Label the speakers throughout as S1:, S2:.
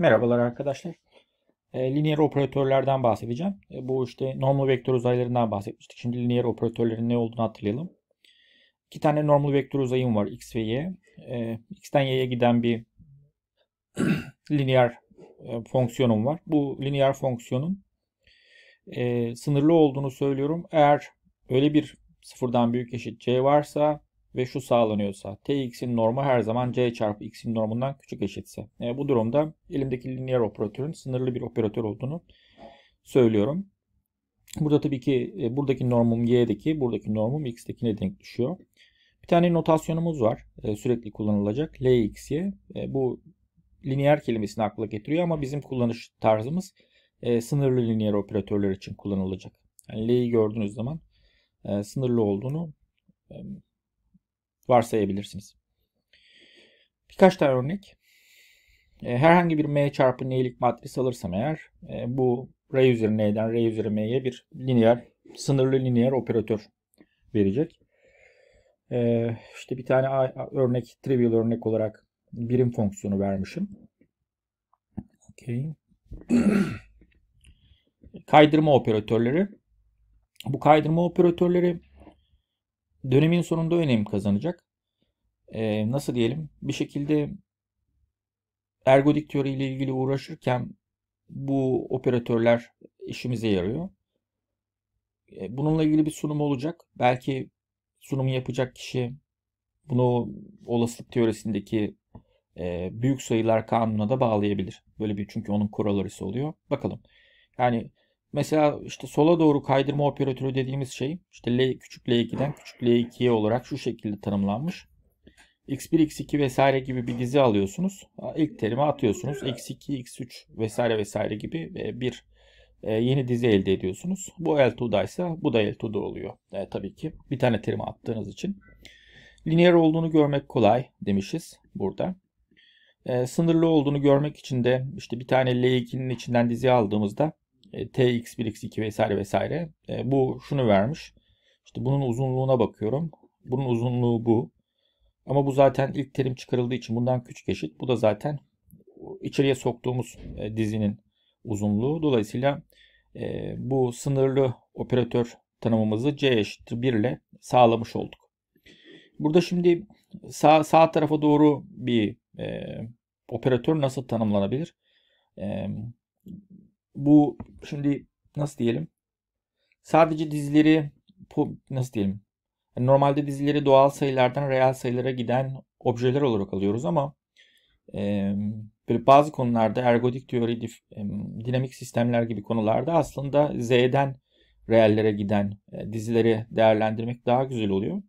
S1: Merhabalar arkadaşlar. E, ee, lineer operatörlerden bahsedeceğim. E, bu işte normal vektör uzaylarından bahsetmiştik. Şimdi lineer operatörlerin ne olduğunu hatırlayalım. İki tane normal vektör uzayım var x ve y. E, x'ten y'ye giden bir lineer e, fonksiyonum var. Bu lineer fonksiyonun e, sınırlı olduğunu söylüyorum. Eğer öyle bir sıfırdan büyük eşit c varsa ve şu sağlanıyorsa tx'in normu her zaman c çarpı x'in normundan küçük eşitse. E, bu durumda elimdeki lineer operatörün sınırlı bir operatör olduğunu söylüyorum. Burada tabii ki e, buradaki normum y'deki, buradaki normum x'tekine denk düşüyor. Bir tane notasyonumuz var e, sürekli kullanılacak lx'ye. E, bu lineer kelimesini akla getiriyor ama bizim kullanış tarzımız e, sınırlı lineer operatörler için kullanılacak. Yani l'yi gördüğünüz zaman e, sınırlı olduğunu e, varsayabilirsiniz. Birkaç tane örnek. E, herhangi bir M çarpı N'lik matris alırsam eğer e, bu R üzeri N'den R üzeri M'ye bir lineer, sınırlı lineer operatör verecek. E, işte bir tane örnek, trivial örnek olarak birim fonksiyonu vermişim. Okay. kaydırma operatörleri. Bu kaydırma operatörleri dönemin sonunda önem kazanacak. E, nasıl diyelim? Bir şekilde ergodik teoriyle ilgili uğraşırken bu operatörler işimize yarıyor. E, bununla ilgili bir sunum olacak. Belki sunumu yapacak kişi bunu olasılık teorisindeki e, büyük sayılar kanununa da bağlayabilir. Böyle bir çünkü onun koralorisi oluyor. Bakalım. Yani Mesela işte sola doğru kaydırma operatörü dediğimiz şey işte L, küçük L2'den küçük L2'ye olarak şu şekilde tanımlanmış. X1, X2 vesaire gibi bir dizi alıyorsunuz. İlk terime atıyorsunuz. X2, X3 vesaire vesaire gibi e, bir e, yeni dizi elde ediyorsunuz. Bu L2'daysa bu da L2'da oluyor. E, tabii ki bir tane terime attığınız için. Lineer olduğunu görmek kolay demişiz burada. E, sınırlı olduğunu görmek için de işte bir tane L2'nin içinden dizi aldığımızda e, TX, 1X2 vesaire vesaire. E, bu şunu vermiş. İşte bunun uzunluğuna bakıyorum. Bunun uzunluğu bu. Ama bu zaten ilk terim çıkarıldığı için bundan küçük eşit. Bu da zaten içeriye soktuğumuz e, dizinin uzunluğu. Dolayısıyla e, bu sınırlı operatör tanımımızı C eşittir 1 ile sağlamış olduk. Burada şimdi sağ, sağ tarafa doğru bir e, operatör nasıl tanımlanabilir? E, bu şimdi nasıl diyelim? Sadece dizileri nasıl diyelim? Yani normalde dizileri doğal sayılardan reel sayılara giden objeler olarak alıyoruz ama e, böyle bazı konularda ergodik teori, dif, e, dinamik sistemler gibi konularda aslında Z'den reellere giden e, dizileri değerlendirmek daha güzel oluyor.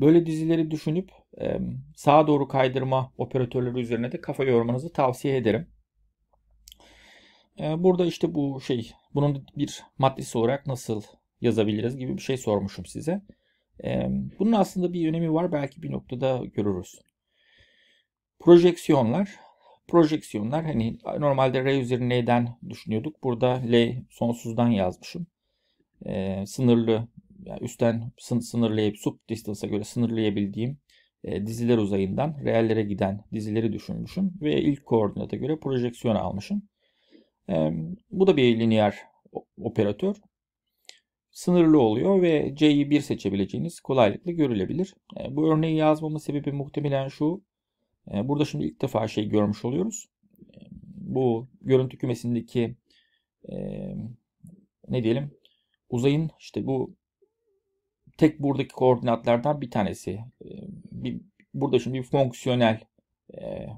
S1: Böyle dizileri düşünüp e, sağa doğru kaydırma operatörleri üzerine de kafa yormanızı tavsiye ederim. Ee, burada işte bu şey, bunun bir matrisi olarak nasıl yazabiliriz gibi bir şey sormuşum size. Ee, bunun aslında bir önemi var. Belki bir noktada görürüz. Projeksiyonlar. Projeksiyonlar hani normalde R üzeri N'den düşünüyorduk. Burada L sonsuzdan yazmışım. Ee, sınırlı, yani üstten sınırlayıp sub distance'a göre sınırlayabildiğim e, diziler uzayından reellere giden dizileri düşünmüşüm. Ve ilk koordinata göre projeksiyon almışım. E, bu da bir lineer operatör. Sınırlı oluyor ve C'yi 1 seçebileceğiniz kolaylıkla görülebilir. E, bu örneği yazmamın sebebi muhtemelen şu. E, burada şimdi ilk defa şey görmüş oluyoruz. E, bu görüntü kümesindeki e, ne diyelim uzayın işte bu tek buradaki koordinatlardan bir tanesi. E, bir, burada şimdi bir fonksiyonel e,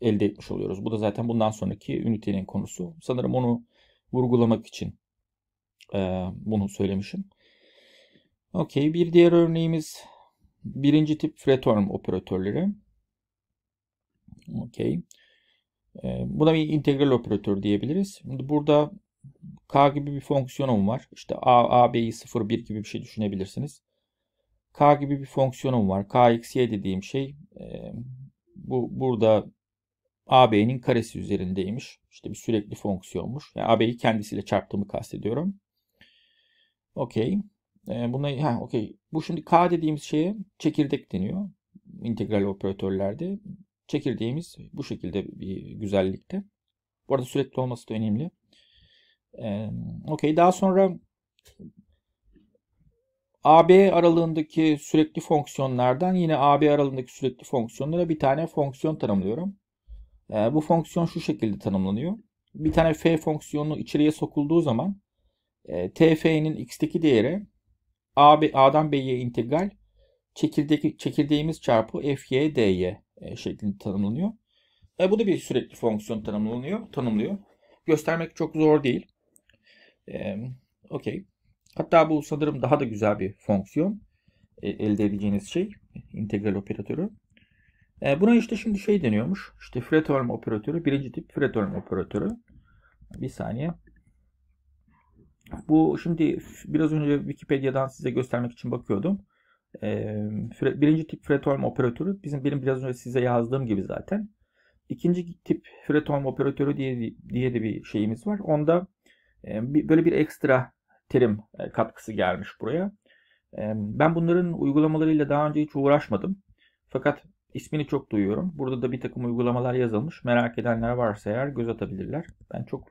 S1: elde etmiş oluyoruz. Bu da zaten bundan sonraki ünitenin konusu. Sanırım onu vurgulamak için e, bunu söylemişim. Okey. Bir diğer örneğimiz birinci tip freeform operatörleri. Okey. E, buna bir integral operatör diyebiliriz. Şimdi Burada k gibi bir fonksiyonum var. İşte a, a, b'yi 0, 1 gibi bir şey düşünebilirsiniz. k gibi bir fonksiyonum var. k, x, y dediğim şey e, bu burada AB'nin karesi üzerindeymiş. İşte bir sürekli fonksiyonmuş. Yani AB'yi kendisiyle çarptığımı kastediyorum. Okey. E, buna, ha, okey. Bu şimdi K dediğimiz şeye çekirdek deniyor. integral operatörlerde. Çekirdeğimiz bu şekilde bir güzellikte. Bu arada sürekli olması da önemli. E, okey. Daha sonra AB aralığındaki sürekli fonksiyonlardan yine AB aralığındaki sürekli fonksiyonlara bir tane fonksiyon tanımlıyorum. E, bu fonksiyon şu şekilde tanımlanıyor. Bir tane f fonksiyonu içeriye sokulduğu zaman e, tf'nin x'teki değeri A, A'dan B'ye integral çekirdeği çekirdeğimiz çarpı fy dy e, şeklinde tanımlanıyor. E, bu da bir sürekli fonksiyon tanımlanıyor, tanımlıyor. Göstermek çok zor değil. E, Okey. Hatta bu sanırım daha da güzel bir fonksiyon e, elde edeceğiniz şey integral operatörü. E, buna işte şimdi şey deniyormuş. İşte Fretholm operatörü, birinci tip Fretholm operatörü. Bir saniye. Bu şimdi biraz önce Wikipedia'dan size göstermek için bakıyordum. E, birinci tip Fretholm operatörü bizim benim biraz önce size yazdığım gibi zaten. İkinci tip Fretholm operatörü diye, diye de bir şeyimiz var. Onda e, bir, böyle bir ekstra terim e, katkısı gelmiş buraya. E, ben bunların uygulamalarıyla daha önce hiç uğraşmadım. Fakat İsmini çok duyuyorum. Burada da bir takım uygulamalar yazılmış. Merak edenler varsa eğer göz atabilirler. Ben çok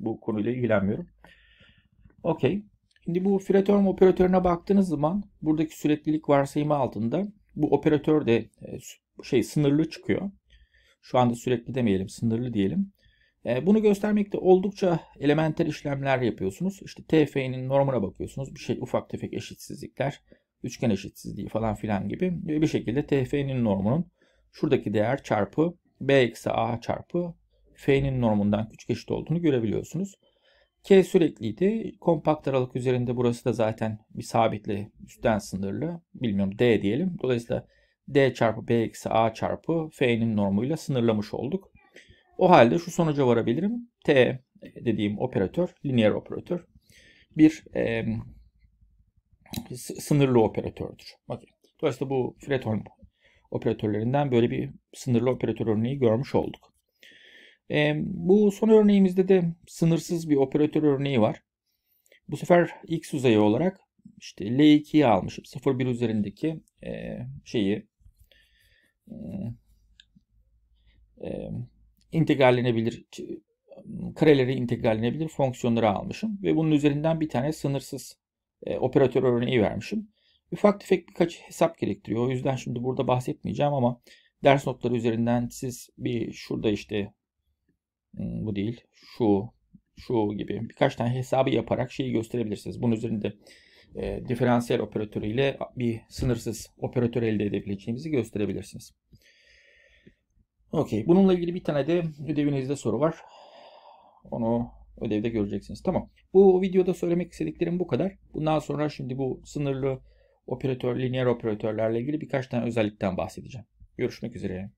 S1: bu konuyla ilgilenmiyorum. Okey. Şimdi bu fretörm operatörüne baktığınız zaman buradaki süreklilik varsayımı altında bu operatör de e, şey sınırlı çıkıyor. Şu anda sürekli demeyelim, sınırlı diyelim. E, bunu göstermekte oldukça elementer işlemler yapıyorsunuz. İşte TF'nin normuna bakıyorsunuz. Bir şey ufak tefek eşitsizlikler üçgen eşitsizliği falan filan gibi bir şekilde TF'nin normunun şuradaki değer çarpı B eksi A çarpı F'nin normundan küçük eşit olduğunu görebiliyorsunuz. K sürekliydi. Kompakt aralık üzerinde burası da zaten bir sabitli üstten sınırlı. Bilmiyorum D diyelim. Dolayısıyla D çarpı B eksi A çarpı F'nin normuyla sınırlamış olduk. O halde şu sonuca varabilirim. T dediğim operatör, lineer operatör. Bir e, sınırlı operatördür. Bakın. Dolayısıyla bu Fredholm operatörlerinden böyle bir sınırlı operatör örneği görmüş olduk. E, bu son örneğimizde de sınırsız bir operatör örneği var. Bu sefer x uzayı olarak işte L2'yi almışım. 0,1 üzerindeki e, şeyi e, integrallenebilir kareleri integrallenebilir fonksiyonları almışım ve bunun üzerinden bir tane sınırsız e, operatör örneği vermişim. Ufak tefek birkaç hesap gerektiriyor. O yüzden şimdi burada bahsetmeyeceğim ama ders notları üzerinden siz bir şurada işte hmm, bu değil şu şu gibi birkaç tane hesabı yaparak şeyi gösterebilirsiniz. Bunun üzerinde e, diferansiyel ile bir sınırsız operatör elde edebileceğimizi gösterebilirsiniz. Okey. Bununla ilgili bir tane de ödevinizde soru var. Onu ödevde göreceksiniz. Tamam. Bu videoda söylemek istediklerim bu kadar. Bundan sonra şimdi bu sınırlı operatör, lineer operatörlerle ilgili birkaç tane özellikten bahsedeceğim. Görüşmek üzere.